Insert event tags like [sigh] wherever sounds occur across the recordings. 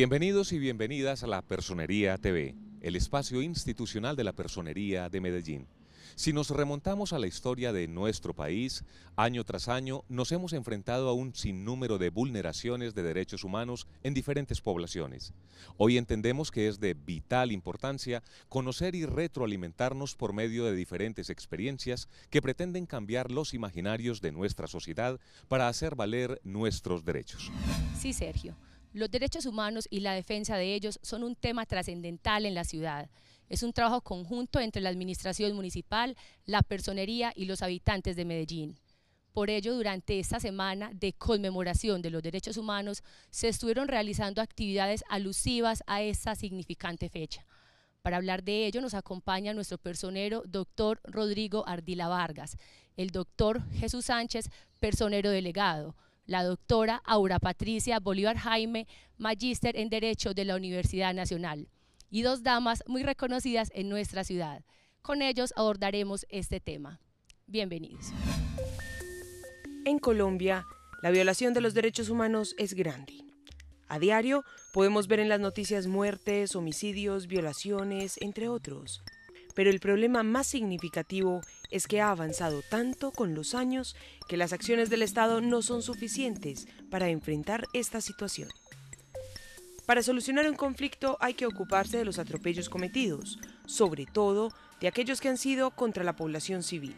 Bienvenidos y bienvenidas a la Personería TV, el espacio institucional de la Personería de Medellín. Si nos remontamos a la historia de nuestro país, año tras año nos hemos enfrentado a un sinnúmero de vulneraciones de derechos humanos en diferentes poblaciones. Hoy entendemos que es de vital importancia conocer y retroalimentarnos por medio de diferentes experiencias que pretenden cambiar los imaginarios de nuestra sociedad para hacer valer nuestros derechos. Sí, Sergio. Los derechos humanos y la defensa de ellos son un tema trascendental en la ciudad. Es un trabajo conjunto entre la administración municipal, la personería y los habitantes de Medellín. Por ello, durante esta semana de conmemoración de los derechos humanos, se estuvieron realizando actividades alusivas a esta significante fecha. Para hablar de ello nos acompaña nuestro personero, doctor Rodrigo Ardila Vargas, el doctor Jesús Sánchez, personero delegado, la doctora Aura Patricia Bolívar Jaime, magíster en Derecho de la Universidad Nacional, y dos damas muy reconocidas en nuestra ciudad. Con ellos abordaremos este tema. Bienvenidos. En Colombia, la violación de los derechos humanos es grande. A diario podemos ver en las noticias muertes, homicidios, violaciones, entre otros pero el problema más significativo es que ha avanzado tanto con los años que las acciones del Estado no son suficientes para enfrentar esta situación. Para solucionar un conflicto hay que ocuparse de los atropellos cometidos, sobre todo de aquellos que han sido contra la población civil.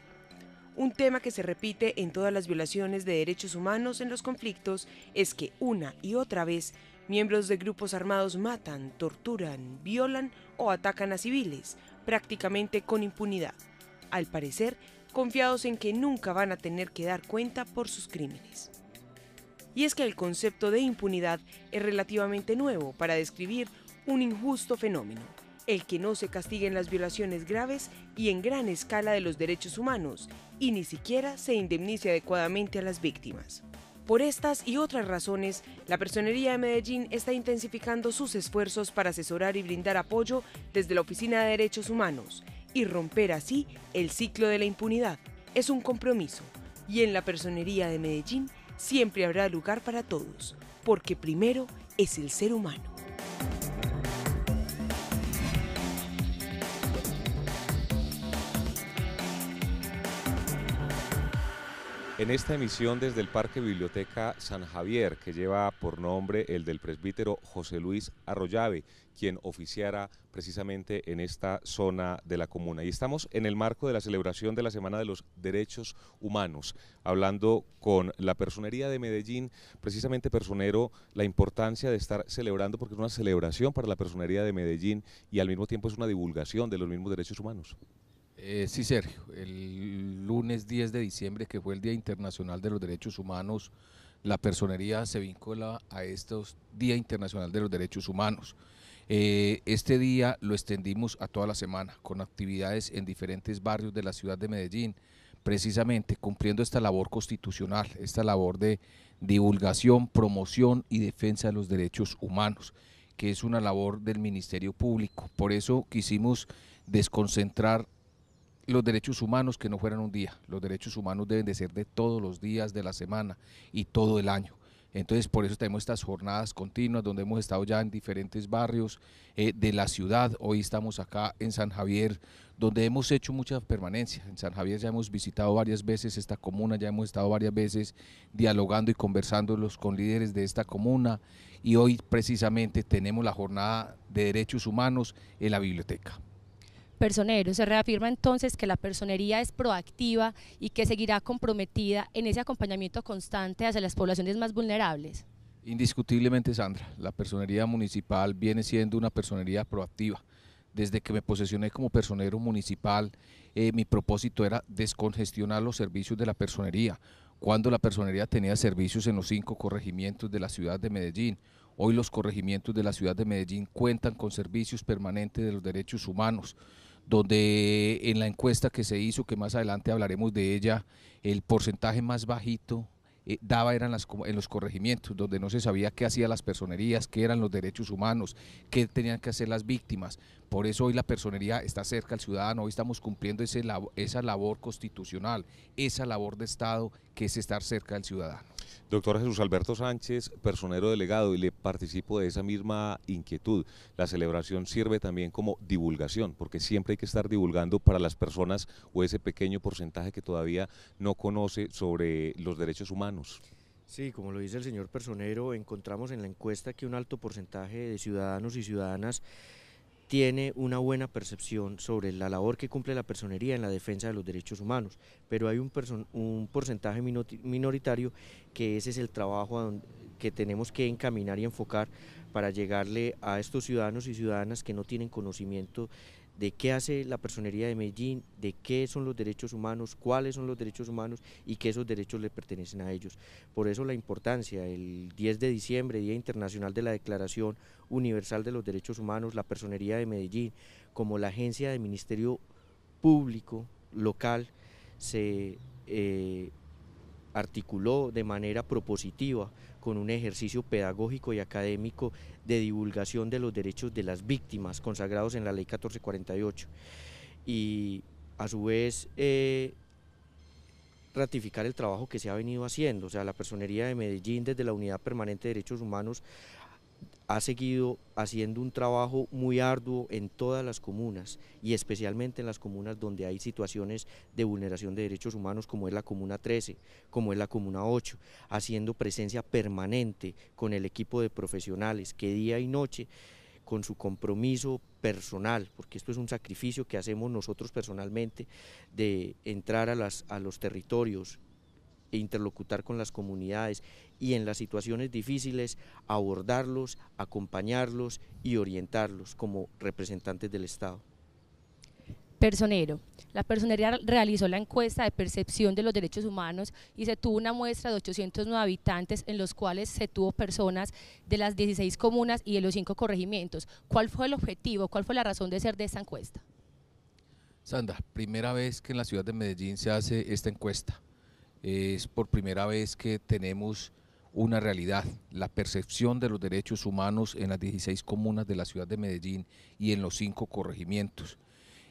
Un tema que se repite en todas las violaciones de derechos humanos en los conflictos es que una y otra vez miembros de grupos armados matan, torturan, violan o atacan a civiles, prácticamente con impunidad, al parecer confiados en que nunca van a tener que dar cuenta por sus crímenes. Y es que el concepto de impunidad es relativamente nuevo para describir un injusto fenómeno, el que no se en las violaciones graves y en gran escala de los derechos humanos y ni siquiera se indemnice adecuadamente a las víctimas. Por estas y otras razones, la Personería de Medellín está intensificando sus esfuerzos para asesorar y brindar apoyo desde la Oficina de Derechos Humanos y romper así el ciclo de la impunidad. Es un compromiso y en la Personería de Medellín siempre habrá lugar para todos, porque primero es el ser humano. En esta emisión desde el Parque Biblioteca San Javier, que lleva por nombre el del presbítero José Luis Arroyave, quien oficiara precisamente en esta zona de la comuna. Y estamos en el marco de la celebración de la Semana de los Derechos Humanos, hablando con la Personería de Medellín, precisamente personero, la importancia de estar celebrando, porque es una celebración para la Personería de Medellín y al mismo tiempo es una divulgación de los mismos derechos humanos. Eh, sí, Sergio, el lunes 10 de diciembre, que fue el Día Internacional de los Derechos Humanos, la personería se vincula a estos Día Internacional de los Derechos Humanos. Eh, este día lo extendimos a toda la semana con actividades en diferentes barrios de la ciudad de Medellín, precisamente cumpliendo esta labor constitucional, esta labor de divulgación, promoción y defensa de los derechos humanos, que es una labor del Ministerio Público. Por eso quisimos desconcentrar los derechos humanos que no fueran un día. Los derechos humanos deben de ser de todos los días de la semana y todo el año. Entonces, por eso tenemos estas jornadas continuas donde hemos estado ya en diferentes barrios eh, de la ciudad. Hoy estamos acá en San Javier, donde hemos hecho muchas permanencias En San Javier ya hemos visitado varias veces esta comuna, ya hemos estado varias veces dialogando y conversando con líderes de esta comuna. Y hoy precisamente tenemos la jornada de derechos humanos en la biblioteca personero. Se reafirma entonces que la personería es proactiva y que seguirá comprometida en ese acompañamiento constante hacia las poblaciones más vulnerables. Indiscutiblemente, Sandra, la personería municipal viene siendo una personería proactiva. Desde que me posesioné como personero municipal, eh, mi propósito era descongestionar los servicios de la personería. Cuando la personería tenía servicios en los cinco corregimientos de la ciudad de Medellín, Hoy los corregimientos de la ciudad de Medellín cuentan con servicios permanentes de los derechos humanos donde en la encuesta que se hizo, que más adelante hablaremos de ella, el porcentaje más bajito eh, daba eran las, en los corregimientos, donde no se sabía qué hacían las personerías, qué eran los derechos humanos, qué tenían que hacer las víctimas. Por eso hoy la personería está cerca al ciudadano, hoy estamos cumpliendo esa labor constitucional, esa labor de Estado que es estar cerca del ciudadano. Doctor Jesús Alberto Sánchez, personero delegado, y le participo de esa misma inquietud. La celebración sirve también como divulgación, porque siempre hay que estar divulgando para las personas o ese pequeño porcentaje que todavía no conoce sobre los derechos humanos. Sí, como lo dice el señor personero, encontramos en la encuesta que un alto porcentaje de ciudadanos y ciudadanas tiene una buena percepción sobre la labor que cumple la personería en la defensa de los derechos humanos, pero hay un, un porcentaje minoritario que ese es el trabajo que tenemos que encaminar y enfocar para llegarle a estos ciudadanos y ciudadanas que no tienen conocimiento de qué hace la personería de Medellín, de qué son los derechos humanos, cuáles son los derechos humanos y que esos derechos le pertenecen a ellos. Por eso la importancia, el 10 de diciembre, Día Internacional de la Declaración Universal de los Derechos Humanos, la personería de Medellín, como la agencia de Ministerio Público local, se... Eh, articuló de manera propositiva con un ejercicio pedagógico y académico de divulgación de los derechos de las víctimas consagrados en la ley 1448 y a su vez eh, ratificar el trabajo que se ha venido haciendo. O sea, la Personería de Medellín desde la Unidad Permanente de Derechos Humanos ha seguido haciendo un trabajo muy arduo en todas las comunas y especialmente en las comunas donde hay situaciones de vulneración de derechos humanos como es la Comuna 13, como es la Comuna 8, haciendo presencia permanente con el equipo de profesionales que día y noche con su compromiso personal, porque esto es un sacrificio que hacemos nosotros personalmente de entrar a, a los territorios, e interlocutar con las comunidades y en las situaciones difíciles abordarlos, acompañarlos y orientarlos como representantes del Estado. Personero. La personería realizó la encuesta de percepción de los derechos humanos y se tuvo una muestra de 809 habitantes en los cuales se tuvo personas de las 16 comunas y de los 5 corregimientos. ¿Cuál fue el objetivo? ¿Cuál fue la razón de ser de esta encuesta? Sandra, primera vez que en la ciudad de Medellín se hace esta encuesta es por primera vez que tenemos una realidad, la percepción de los derechos humanos en las 16 comunas de la ciudad de Medellín y en los cinco corregimientos.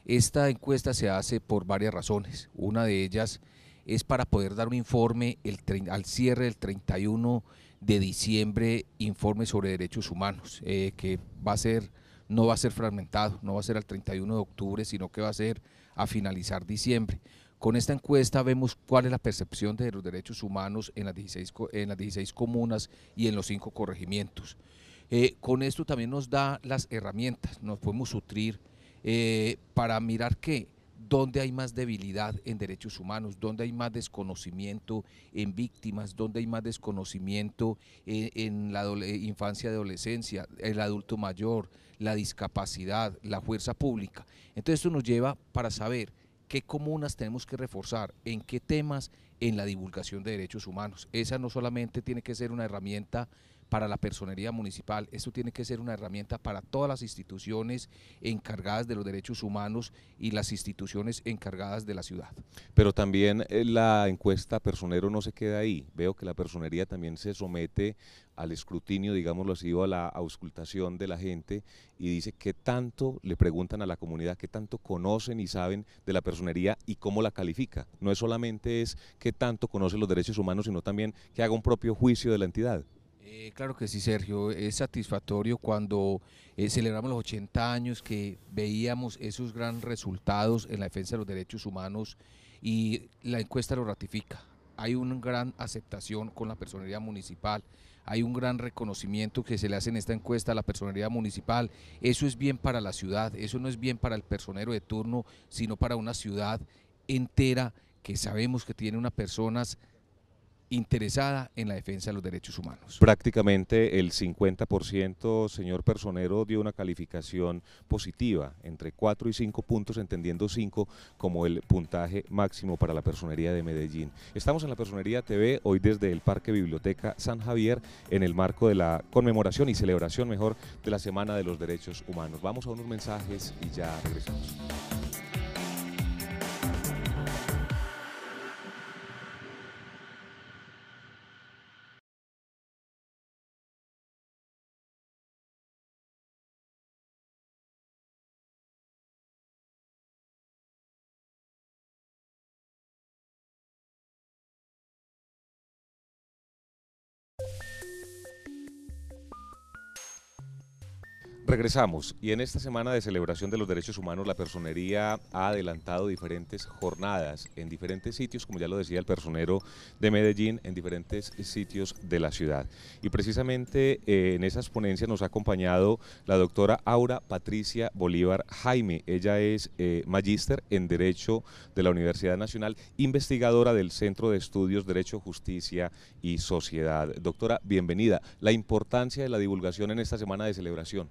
Esta encuesta se hace por varias razones. Una de ellas es para poder dar un informe al cierre del 31 de diciembre, informe sobre derechos humanos, eh, que va a ser, no va a ser fragmentado, no va a ser al 31 de octubre, sino que va a ser a finalizar diciembre. Con esta encuesta vemos cuál es la percepción de los derechos humanos en las 16, en las comunas y en los cinco corregimientos. Eh, con esto también nos da las herramientas, nos podemos sutrir eh, para mirar qué, dónde hay más debilidad en derechos humanos, dónde hay más desconocimiento en víctimas, dónde hay más desconocimiento eh, en, la infancia, adolescencia, el adulto mayor, la discapacidad, la fuerza pública. Entonces esto nos lleva para saber qué comunas tenemos que reforzar, en qué temas, en la divulgación de derechos humanos. Esa no solamente tiene que ser una herramienta para la personería municipal. Esto tiene que ser una herramienta para todas las instituciones encargadas de los derechos humanos y las instituciones encargadas de la ciudad. Pero también eh, la encuesta personero no se queda ahí. Veo que la personería también se somete al escrutinio, digámoslo así, o a la auscultación de la gente y dice qué tanto le preguntan a la comunidad, qué tanto conocen y saben de la personería y cómo la califica. No es solamente es qué tanto conocen los derechos humanos, sino también que haga un propio juicio de la entidad. Eh, claro que sí, Sergio. Es satisfactorio cuando eh, celebramos los 80 años que veíamos esos grandes resultados en la defensa de los derechos humanos y la encuesta lo ratifica. Hay una gran aceptación con la personería municipal, hay un gran reconocimiento que se le hace en esta encuesta a la personería municipal. Eso es bien para la ciudad, eso no es bien para el personero de turno, sino para una ciudad entera que sabemos que tiene unas personas interesada en la defensa de los derechos humanos. Prácticamente el 50%, señor Personero, dio una calificación positiva, entre 4 y 5 puntos, entendiendo 5 como el puntaje máximo para la Personería de Medellín. Estamos en la Personería TV, hoy desde el Parque Biblioteca San Javier, en el marco de la conmemoración y celebración, mejor, de la Semana de los Derechos Humanos. Vamos a unos mensajes y ya regresamos. Regresamos y en esta semana de celebración de los derechos humanos la personería ha adelantado diferentes jornadas en diferentes sitios, como ya lo decía el personero de Medellín, en diferentes sitios de la ciudad. Y precisamente eh, en esas ponencias nos ha acompañado la doctora Aura Patricia Bolívar Jaime. Ella es eh, magíster en Derecho de la Universidad Nacional, investigadora del Centro de Estudios Derecho, Justicia y Sociedad. Doctora, bienvenida. La importancia de la divulgación en esta semana de celebración.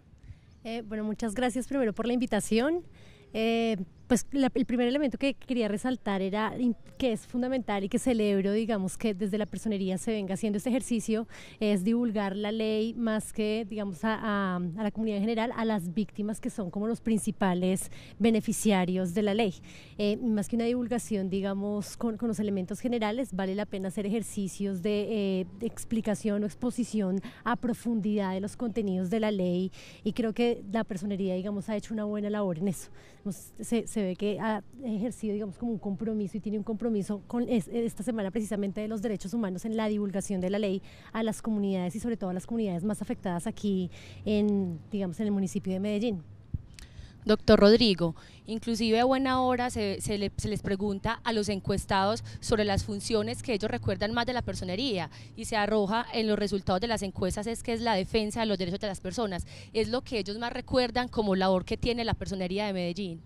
Eh, bueno, muchas gracias primero por la invitación. Eh, pues el primer elemento que quería resaltar era que es fundamental y que celebro, digamos, que desde la personería se venga haciendo este ejercicio, es divulgar la ley más que, digamos, a, la comunidad en general, a las víctimas que son como los principales beneficiarios de la ley. Eh, más que una divulgación, digamos, con, los elementos generales, vale la pena hacer ejercicios eh, de, explicación o exposición a profundidad de los contenidos de la ley y creo que la personería, digamos, ha hecho una buena labor en eso se ve que ha ejercido, digamos, como un compromiso y tiene un compromiso con esta semana precisamente de los derechos humanos en la divulgación de la ley a las comunidades y sobre todo a las comunidades más afectadas aquí en, digamos, en el municipio de Medellín. Doctor Rodrigo, inclusive a buena hora se, se, les pregunta a los encuestados sobre las funciones que ellos recuerdan más de la personería y se arroja en los resultados de las encuestas es que es la defensa de los derechos de las personas, es lo que ellos más recuerdan como labor que tiene la personería de Medellín.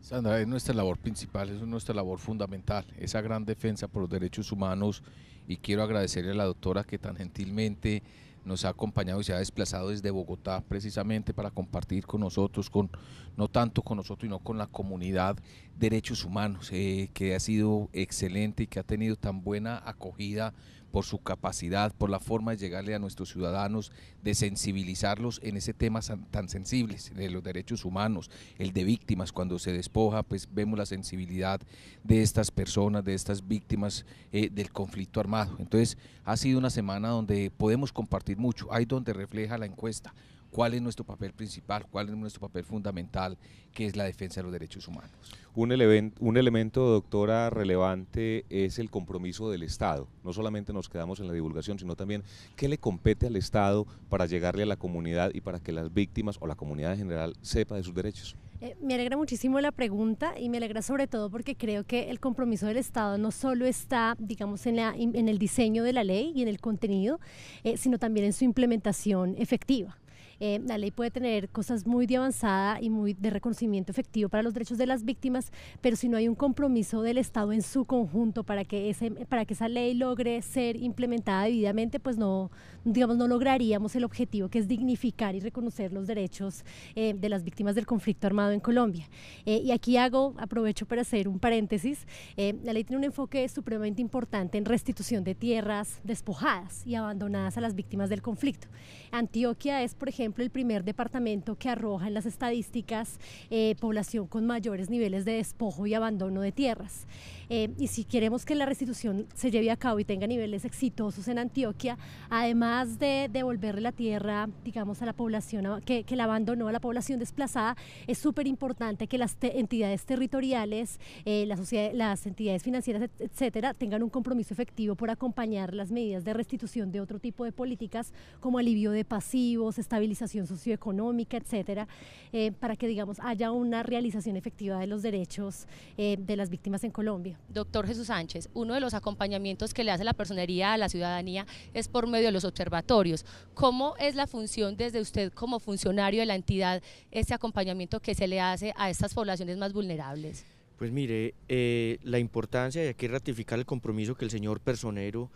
Sandra, es nuestra labor principal, es nuestra labor fundamental, esa gran defensa por los derechos humanos y quiero agradecerle a la doctora que tan gentilmente nos ha acompañado y se ha desplazado desde Bogotá precisamente para compartir con nosotros, con no tanto con nosotros, sino con la comunidad derechos humanos, eh, que ha sido excelente y que ha tenido tan buena acogida por su capacidad, por la forma de llegarle a nuestros ciudadanos, de sensibilizarlos en ese tema tan sensible de los derechos humanos, el de víctimas, cuando se despoja, pues vemos la sensibilidad de estas personas, de estas víctimas eh, del conflicto armado. Entonces, ha sido una semana donde podemos compartir mucho, ahí donde refleja la encuesta cuál es nuestro papel principal, cuál es nuestro papel fundamental, que es la defensa de los derechos humanos. Un, elemento, doctora, relevante es el compromiso del Estado. No solamente nos quedamos en la divulgación, sino también qué le compete al Estado para llegarle a la comunidad y para que las víctimas o la comunidad en general sepa de sus derechos. Eh, me alegra muchísimo la pregunta y me alegra sobre todo porque creo que el compromiso del Estado no solo está, digamos, en, el diseño de la ley y en el contenido, eh, sino también en su implementación efectiva. Eh, la ley puede tener cosas muy de avanzada y muy de reconocimiento efectivo para los derechos de las víctimas, pero si no hay un compromiso del Estado en su conjunto para que, ese, para que esa ley logre ser implementada debidamente, pues no, digamos, no lograríamos el objetivo que es dignificar y reconocer los derechos eh, de las víctimas del conflicto armado en Colombia. Eh, y aquí hago, aprovecho para hacer un paréntesis, la ley tiene un enfoque supremamente importante en restitución de tierras despojadas y abandonadas a las víctimas del conflicto. Antioquia es, por ejemplo, el primer departamento que arroja en las estadísticas eh, población con mayores niveles de despojo y abandono de tierras. Eh, y si queremos que la restitución se lleve a cabo y tenga niveles exitosos en Antioquia, además de devolverle la tierra, digamos, a la población que, que la abandonó, a la población desplazada, es súper importante que las entidades territoriales, eh, la sociedad, las entidades financieras, etcétera, tengan un compromiso efectivo por acompañar las medidas de restitución de otro tipo de políticas como alivio de pasivos, estabilización socioeconómica, etcétera, eh, para que, digamos, haya una realización efectiva de los derechos eh, de las víctimas en Colombia. Doctor Jesús Sánchez, uno de los acompañamientos que le hace la personería a la ciudadanía es por medio de los observatorios. ¿Cómo es la función desde usted como funcionario de la entidad ese acompañamiento que se le hace a estas poblaciones más vulnerables? Pues mire, eh, la importancia de aquí ratificar el compromiso que el señor personero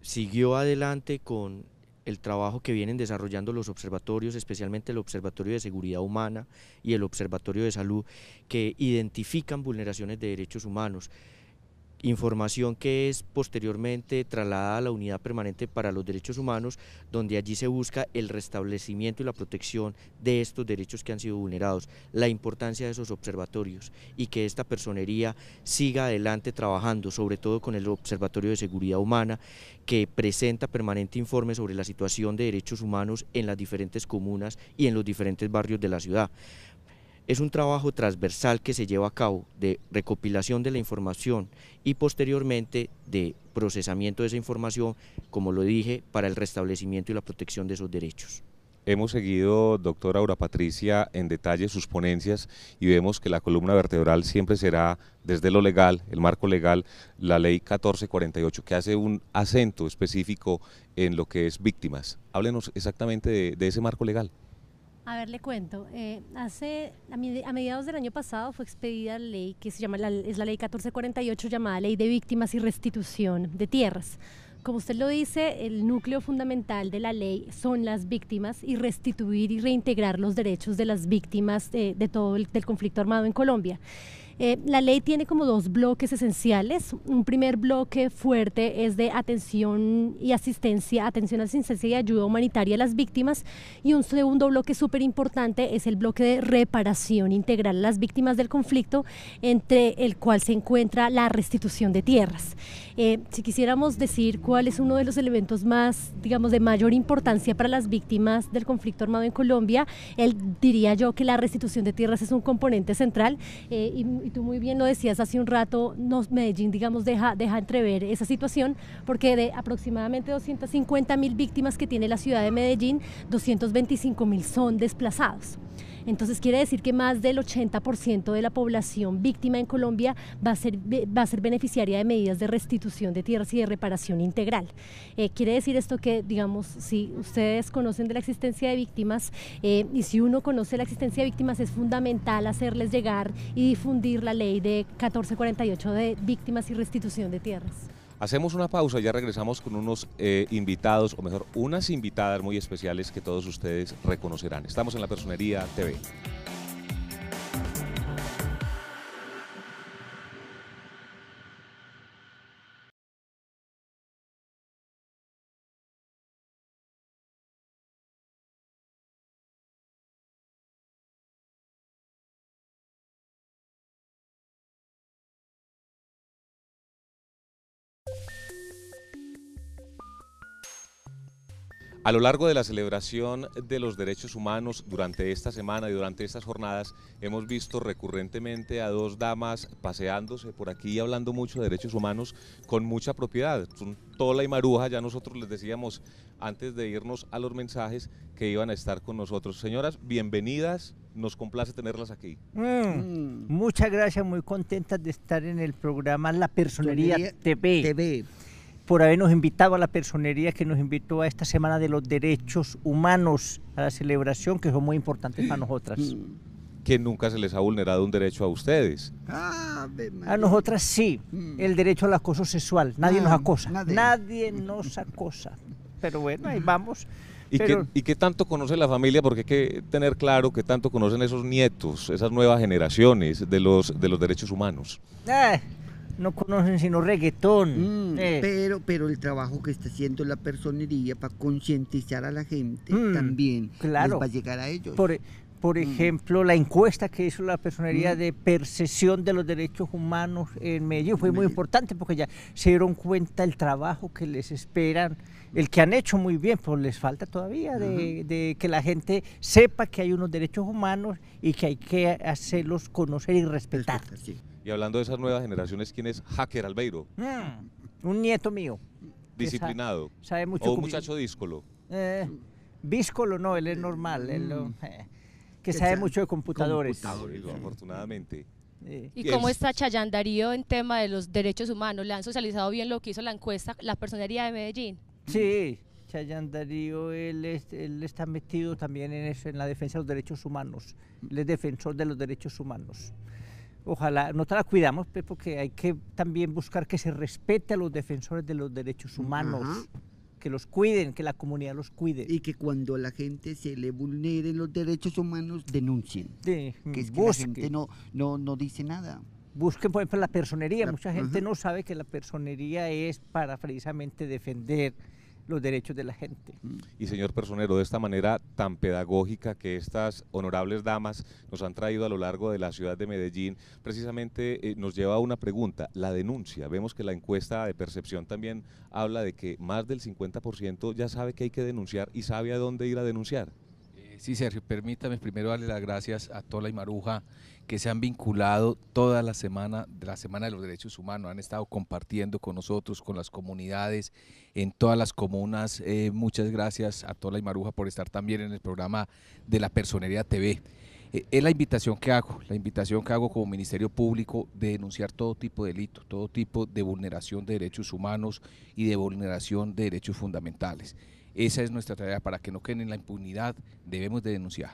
siguió adelante con el trabajo que vienen desarrollando los observatorios, especialmente el Observatorio de Seguridad Humana y el Observatorio de Salud, que identifican vulneraciones de derechos humanos información que es posteriormente trasladada a la Unidad Permanente para los Derechos Humanos, donde allí se busca el restablecimiento y la protección de estos derechos que han sido vulnerados, la importancia de esos observatorios y que esta personería siga adelante trabajando, sobre todo con el Observatorio de Seguridad Humana, que presenta permanente informe sobre la situación de derechos humanos en las diferentes comunas y en los diferentes barrios de la ciudad. Es un trabajo transversal que se lleva a cabo de recopilación de la información y posteriormente de procesamiento de esa información, como lo dije, para el restablecimiento y la protección de esos derechos. Hemos seguido, doctora Aura Patricia, en detalle sus ponencias y vemos que la columna vertebral siempre será, desde lo legal, el marco legal, la ley 1448, que hace un acento específico en lo que es víctimas. Háblenos exactamente de, de ese marco legal. A ver, le cuento. Eh, hace a, mediados del año pasado fue expedida la ley que se llama es la ley 1448 llamada Ley de Víctimas y Restitución de Tierras. Como usted lo dice, el núcleo fundamental de la ley son las víctimas y restituir y reintegrar los derechos de las víctimas eh, de, todo el del conflicto armado en Colombia. Eh, la ley tiene como dos bloques esenciales. Un primer bloque fuerte es de atención y asistencia, atención, asistencia y ayuda humanitaria a las víctimas. Y un segundo bloque súper importante es el bloque de reparación integral a las víctimas del conflicto, entre el cual se encuentra la restitución de tierras. Eh, si quisiéramos decir cuál es uno de los elementos más, digamos, de mayor importancia para las víctimas del conflicto armado en Colombia, él diría yo que la restitución de tierras es un componente central. Eh, y, y tú muy bien lo decías hace un rato, Medellín, digamos, deja, deja entrever esa situación, porque de aproximadamente 250 mil víctimas que tiene la ciudad de Medellín, 225 mil son desplazados. Entonces quiere decir que más del 80% de la población víctima en Colombia va a ser, beneficiaria de medidas de restitución de tierras y de reparación integral. Eh, quiere decir esto que, digamos, si ustedes conocen de la existencia de víctimas eh, y si uno conoce la existencia de víctimas, es fundamental hacerles llegar y difundir la ley de 1448 de víctimas y restitución de tierras. Hacemos una pausa, ya regresamos con unos eh, invitados, o mejor, unas invitadas muy especiales que todos ustedes reconocerán. Estamos en la Personería TV. A lo largo de la celebración de los derechos humanos durante esta semana y durante estas jornadas hemos visto recurrentemente a dos damas paseándose por aquí y hablando mucho de derechos humanos con mucha propiedad. Son Tola y Maruja, ya nosotros les decíamos antes de irnos a los mensajes que iban a estar con nosotros. Señoras, bienvenidas, nos complace tenerlas aquí. Mm. Mm. muchas gracias, muy contentas de estar en el programa La Personería, TV por habernos invitado a la personería que nos invitó a esta Semana de los Derechos Humanos, a la celebración, que son muy importantes para nosotras. Mm. Que nunca se les ha vulnerado un derecho a ustedes. A nosotras sí, mm. el derecho al acoso sexual. Nadie nos acosa. Nadie. nos acosa. Pero bueno, ahí vamos. ¿Y, qué, tanto conoce la familia? Porque hay que tener claro que tanto conocen esos nietos, esas nuevas generaciones de los, de los derechos humanos. Eh, no conocen sino reggaetón. Mm, eh. pero, pero el trabajo que está haciendo la personería para concientizar a la gente mm, también claro. llegar a ellos. Por, por mm. ejemplo, la encuesta que hizo la Personería de Percepción de los Derechos Humanos en Medellín fue muy importante porque ya se dieron cuenta el trabajo que les esperan, el que han hecho muy bien, pero les falta todavía de, que la gente sepa que hay unos derechos humanos y que hay que hacerlos conocer y respetar. Y hablando de esas nuevas generaciones, ¿quién es Hacker Albeiro? Hmm. un nieto mío. Disciplinado. mucho o un muchacho díscolo. Eh, díscolo no, él es normal. Él hmm. eh, que sabe mucho de computadores. computadores afortunadamente. ¿Y, cómo está Chayán Darío en tema de los derechos humanos? ¿Le han socializado bien lo que hizo la encuesta, la personería de Medellín? Sí, Chayán Darío, él, él, está metido también en en la defensa de los derechos humanos. Él es defensor de los derechos humanos ojalá, no te la cuidamos, pero pues, porque hay que también buscar que se respete a los defensores de los derechos humanos. Que los cuiden, que la comunidad los cuide. Y que cuando a la gente se le vulneren los derechos humanos, denuncien. que es que la gente no, no, no dice nada busquen, por ejemplo, la personería. Mucha gente no sabe que la personería es para precisamente defender los derechos de la gente. Y señor Personero, de esta manera tan pedagógica que estas honorables damas nos han traído a lo largo de la ciudad de Medellín, precisamente eh, nos lleva a una pregunta, la denuncia. Vemos que la encuesta de percepción también habla de que más del 50% ya sabe que hay que denunciar y sabe a dónde ir a denunciar. Eh, sí, Sergio, permítame primero darle las gracias a Tola y Maruja que se han vinculado toda la semana, de la Semana de los Derechos Humanos, han estado compartiendo con nosotros, con las comunidades, en todas las comunas. Eh, muchas gracias a Tola y Maruja por estar también en el programa de la Personería TV. Eh, es la invitación que hago, la invitación que hago como Ministerio Público de denunciar todo tipo de delito, todo tipo de vulneración de derechos humanos y de vulneración de derechos fundamentales. Esa es nuestra tarea, para que no queden en la impunidad, debemos de denunciar.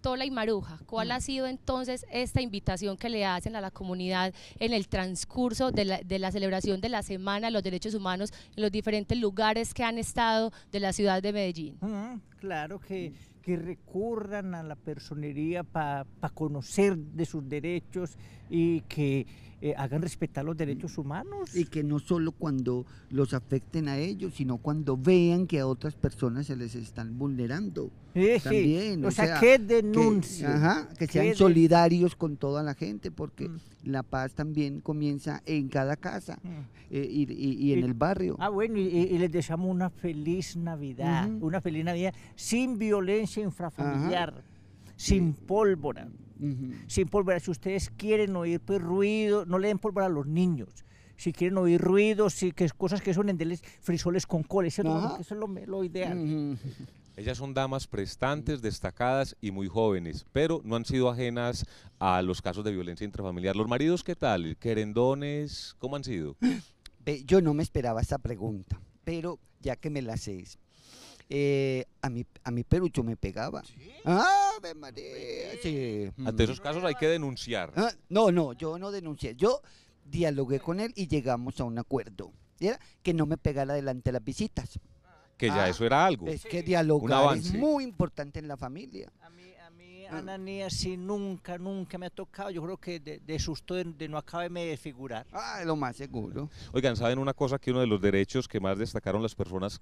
Tola y Maruja, ¿cuál mm. ha sido entonces esta invitación que le hacen a la comunidad en el transcurso de la, celebración de la Semana de los Derechos Humanos en los diferentes lugares que han estado de la ciudad de Medellín? Mm, claro que, que recurran a la personería para conocer de sus derechos y que eh, hagan respetar los derechos humanos. Y que no solo cuando los afecten a ellos, sino cuando vean que a otras personas se les están vulnerando. Eh, también, O, sea, que denuncien. Que, sean solidarios con toda la gente, porque mm. la paz también comienza en cada casa mm. eh, y, en el barrio. Ah, bueno, y, les deseamos una feliz Navidad, una feliz Navidad sin violencia infrafamiliar, sin pólvora. Sin pólvora, si ustedes quieren oír pues, ruido, no le den pólvora a los niños. Si quieren oír ruidos, que, cosas que son endeles, frisoles con col, eso, es lo, ideal. Ellas son damas prestantes, destacadas y muy jóvenes, pero no han sido ajenas a los casos de violencia intrafamiliar. ¿Los maridos qué tal? ¿Querendones? ¿Cómo han sido? Yo no me esperaba esta pregunta, pero ya que me la séis eh, a, mi, a mi perucho me pegaba. Ah, María, mm. Ante esos casos hay que denunciar. Ah, no, no, yo no denuncié. Yo dialogué con él y llegamos a un acuerdo. Era que no me pegara delante las visitas. Que ya ah, eso era algo. Es que dialogar es muy importante en la familia. A mí, a mí ni ah. así nunca, nunca me ha tocado. Yo creo que de, susto de, no acabarme de figurar. Ah, lo más seguro. Oigan, ¿saben una cosa? Que uno de los derechos que más destacaron las personas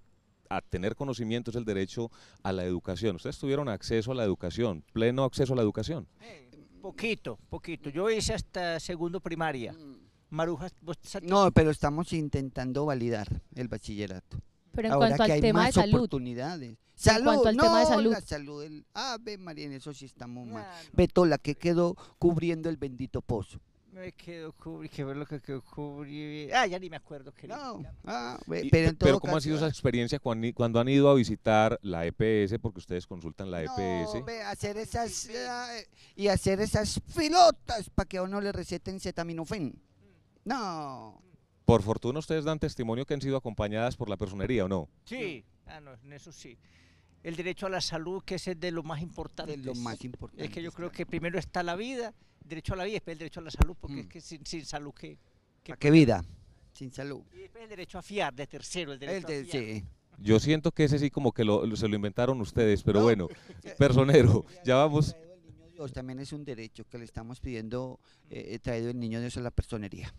a tener conocimientos es el derecho a la educación. ¿Ustedes tuvieron acceso a la educación, pleno acceso a la educación? Eh, poquito, poquito. Yo hice hasta segundo primaria. Maruja, No, pero estamos intentando validar el bachillerato. Pero en cuanto al tema de salud. oportunidades. Salud, cuanto al tema de salud. la salud. El, ah, ve, María, eso sí estamos mal. Betola, que quedó cubriendo el bendito pozo me quedo Kubrick, que ver lo que quedó Kubrick. Ah, ya ni me acuerdo que No, ah, pero, pero ¿cómo ha sido esa experiencia cuando, han ido a visitar la EPS? Porque ustedes consultan la EPS. hacer esas eh, y hacer esas filotas para que a uno le receten cetaminofen. Mm. No. Por fortuna ustedes dan testimonio que han sido acompañadas por la personería, ¿o no? Sí, mm. ah, en eso sí el derecho a la salud, que ese es de lo más importante. De lo más importante. Es que yo creo que primero está la vida, derecho a la vida, después el derecho a la salud, porque mm. es que sin, salud, ¿qué, qué, vida? Sin salud. Y después el derecho a fiar de tercero, el derecho a fiar. Yo siento que ese sí como que lo, se lo inventaron ustedes, pero bueno, personero, [laughs] ya vamos. También es un derecho que le estamos pidiendo, eh, eh traído el niño Dios a la personería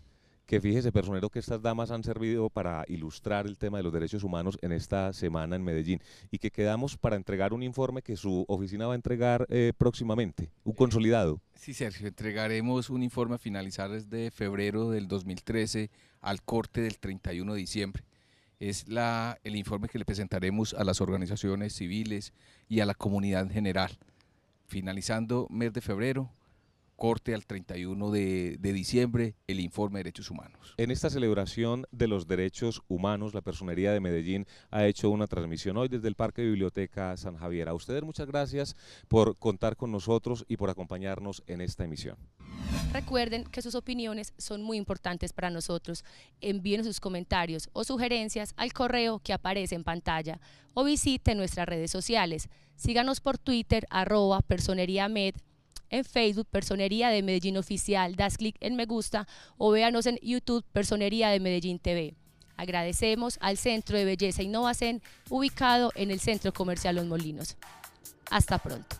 que fíjese, personero, que estas damas han servido para ilustrar el tema de los derechos humanos en esta semana en Medellín y que quedamos para entregar un informe que su oficina va a entregar eh, próximamente, un consolidado. Sí, Sergio, entregaremos un informe a finalizar desde febrero del 2013 al corte del 31 de diciembre. Es la, el informe que le presentaremos a las organizaciones civiles y a la comunidad en general. Finalizando mes de febrero, corte al 31 de, diciembre el informe de derechos humanos. En esta celebración de los derechos humanos, la Personería de Medellín ha hecho una transmisión hoy desde el Parque Biblioteca San Javier. A ustedes muchas gracias por contar con nosotros y por acompañarnos en esta emisión. Recuerden que sus opiniones son muy importantes para nosotros. Envíen sus comentarios o sugerencias al correo que aparece en pantalla o visite nuestras redes sociales. Síganos por Twitter, arroba en Facebook, Personería de Medellín Oficial. Das clic en me gusta o véanos en YouTube, Personería de Medellín TV. Agradecemos al Centro de Belleza e Innovacen, ubicado en el Centro Comercial Los Molinos. Hasta pronto.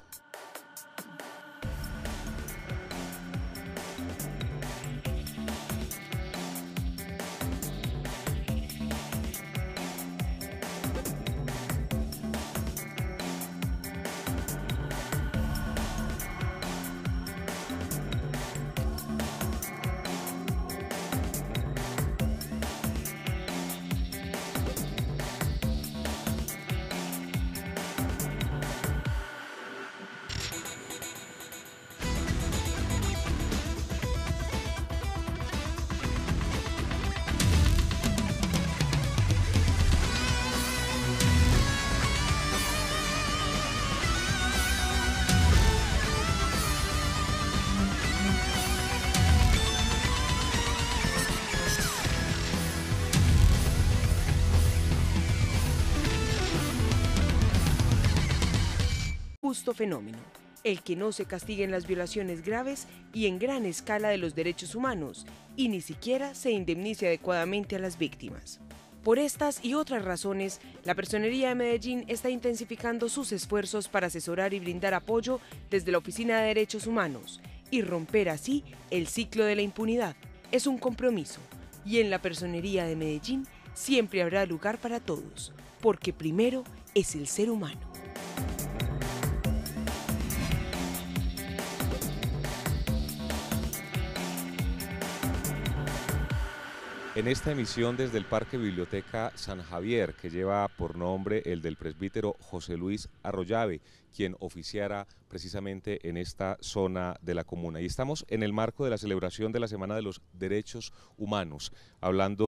fenómeno, el que no se en las violaciones graves y en gran escala de los derechos humanos y ni siquiera se indemnice adecuadamente a las víctimas. Por estas y otras razones, la Personería de Medellín está intensificando sus esfuerzos para asesorar y brindar apoyo desde la Oficina de Derechos Humanos y romper así el ciclo de la impunidad. Es un compromiso y en la Personería de Medellín siempre habrá lugar para todos, porque primero es el ser humano. En esta emisión desde el Parque Biblioteca San Javier, que lleva por nombre el del presbítero José Luis Arroyave, quien oficiara precisamente en esta zona de la comuna. Y estamos en el marco de la celebración de la Semana de los Derechos Humanos, hablando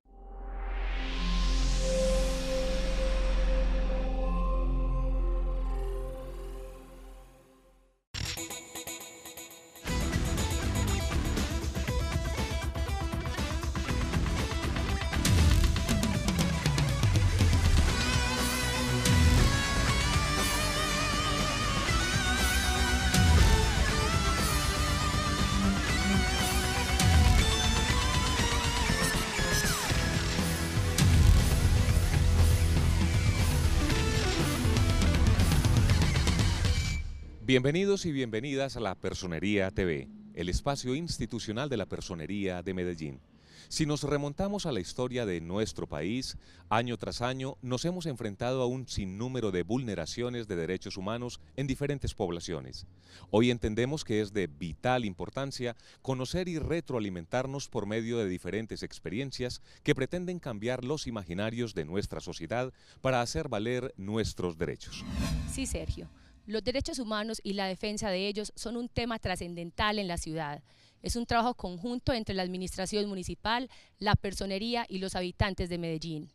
Bienvenidos y bienvenidas a la Personería TV, el espacio institucional de la Personería de Medellín. Si nos remontamos a la historia de nuestro país, año tras año nos hemos enfrentado a un sinnúmero de vulneraciones de derechos humanos en diferentes poblaciones. Hoy entendemos que es de vital importancia conocer y retroalimentarnos por medio de diferentes experiencias que pretenden cambiar los imaginarios de nuestra sociedad para hacer valer nuestros derechos. Sí, Sergio. Los derechos humanos y la defensa de ellos son un tema trascendental en la ciudad. Es un trabajo conjunto entre la administración municipal, la personería y los habitantes de Medellín.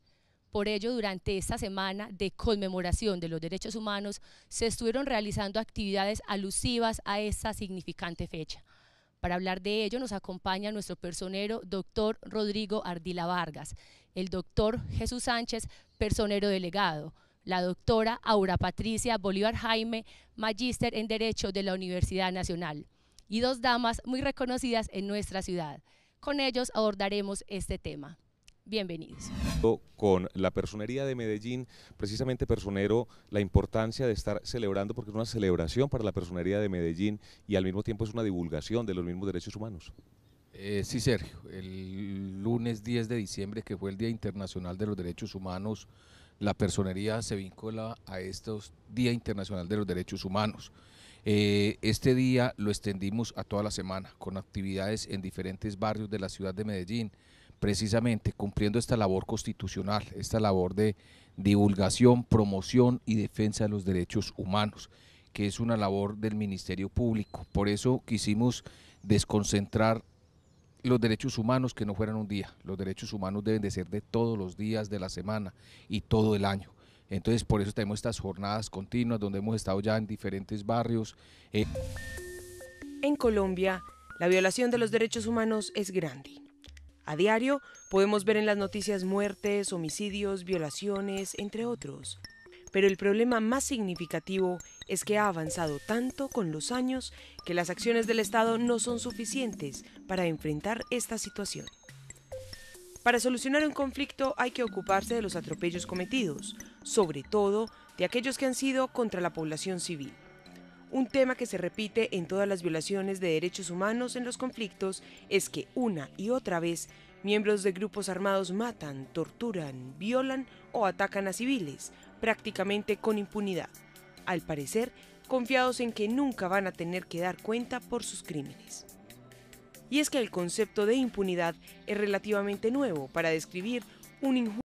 Por ello, durante esta semana de conmemoración de los derechos humanos, se estuvieron realizando actividades alusivas a esta significante fecha. Para hablar de ello nos acompaña nuestro personero, doctor Rodrigo Ardila Vargas, el doctor Jesús Sánchez, personero delegado, la doctora Aura Patricia Bolívar Jaime, magíster en Derecho de la Universidad Nacional, y dos damas muy reconocidas en nuestra ciudad. Con ellos abordaremos este tema. Bienvenidos. Con la Personería de Medellín, precisamente personero, la importancia de estar celebrando, porque es una celebración para la Personería de Medellín y al mismo tiempo es una divulgación de los mismos derechos humanos. Eh, sí, Sergio, el lunes 10 de diciembre, que fue el Día Internacional de los Derechos Humanos, la personería se vincula a estos Día Internacional de los Derechos Humanos. Eh, este día lo extendimos a toda la semana con actividades en diferentes barrios de la ciudad de Medellín, precisamente cumpliendo esta labor constitucional, esta labor de divulgación, promoción y defensa de los derechos humanos, que es una labor del Ministerio Público. Por eso quisimos desconcentrar los derechos humanos que no fueran un día. Los derechos humanos deben de ser de todos los días de la semana y todo el año. Entonces, por eso tenemos estas jornadas continuas donde hemos estado ya en diferentes barrios. Eh. En Colombia, la violación de los derechos humanos es grande. A diario podemos ver en las noticias muertes, homicidios, violaciones, entre otros pero el problema más significativo es que ha avanzado tanto con los años que las acciones del Estado no son suficientes para enfrentar esta situación. Para solucionar un conflicto hay que ocuparse de los atropellos cometidos, sobre todo de aquellos que han sido contra la población civil. Un tema que se repite en todas las violaciones de derechos humanos en los conflictos es que una y otra vez miembros de grupos armados matan, torturan, violan o atacan a civiles, prácticamente con impunidad, al parecer confiados en que nunca van a tener que dar cuenta por sus crímenes. Y es que el concepto de impunidad es relativamente nuevo para describir un injusto